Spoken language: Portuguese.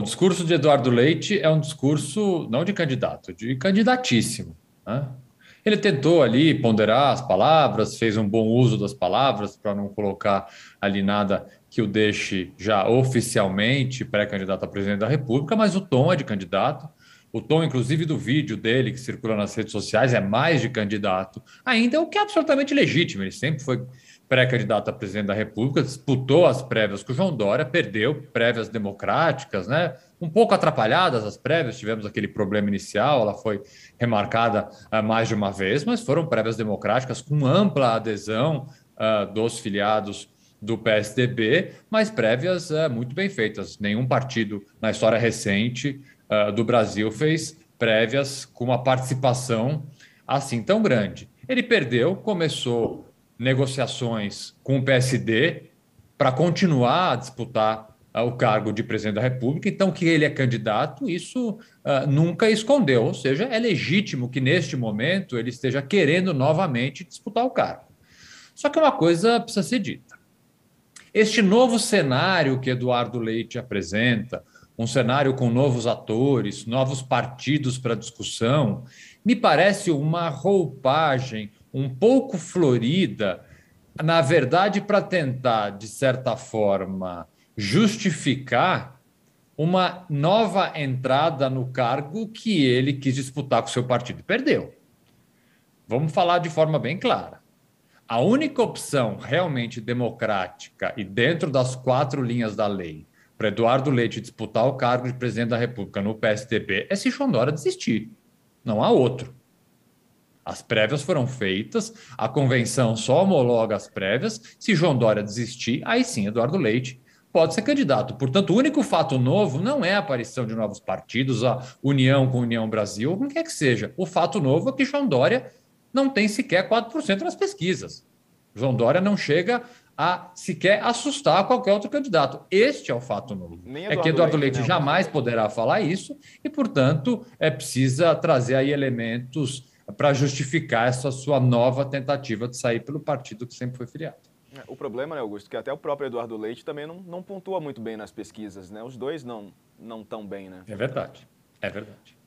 O discurso de Eduardo Leite é um discurso não de candidato, de candidatíssimo. Né? Ele tentou ali ponderar as palavras, fez um bom uso das palavras para não colocar ali nada que o deixe já oficialmente pré-candidato a presidente da República, mas o tom é de candidato. O tom, inclusive, do vídeo dele que circula nas redes sociais é mais de candidato, ainda é o que é absolutamente legítimo. Ele sempre foi pré-candidato a presidente da República, disputou as prévias com o João Dória, perdeu prévias democráticas, né? Um pouco atrapalhadas as prévias, tivemos aquele problema inicial, ela foi remarcada uh, mais de uma vez, mas foram prévias democráticas com ampla adesão uh, dos filiados do PSDB, mas prévias uh, muito bem feitas. Nenhum partido na história recente uh, do Brasil fez prévias com uma participação assim tão grande. Ele perdeu, começou negociações com o PSD para continuar a disputar uh, o cargo de presidente da República. Então, que ele é candidato, isso uh, nunca escondeu. Ou seja, é legítimo que neste momento ele esteja querendo novamente disputar o cargo. Só que uma coisa precisa ser dita. Este novo cenário que Eduardo Leite apresenta, um cenário com novos atores, novos partidos para discussão, me parece uma roupagem um pouco florida, na verdade, para tentar, de certa forma, justificar uma nova entrada no cargo que ele quis disputar com o seu partido e perdeu. Vamos falar de forma bem clara. A única opção realmente democrática e dentro das quatro linhas da lei para Eduardo Leite disputar o cargo de presidente da República no PSDB é se João Dória desistir. Não há outro. As prévias foram feitas, a convenção só homologa as prévias. Se João Dória desistir, aí sim Eduardo Leite pode ser candidato. Portanto, o único fato novo não é a aparição de novos partidos, a união com a União Brasil, o que quer que seja. O fato novo é que João Dória não tem sequer 4% nas pesquisas. João Dória não chega a sequer assustar qualquer outro candidato. Este é o fato novo. é que Eduardo Leite, Leite jamais não. poderá falar isso e, portanto, é precisa trazer aí elementos para justificar essa sua nova tentativa de sair pelo partido que sempre foi filiado. É, o problema, né, Augusto, é que até o próprio Eduardo Leite também não, não pontua muito bem nas pesquisas, né? Os dois não, não tão bem, né? É verdade. É verdade.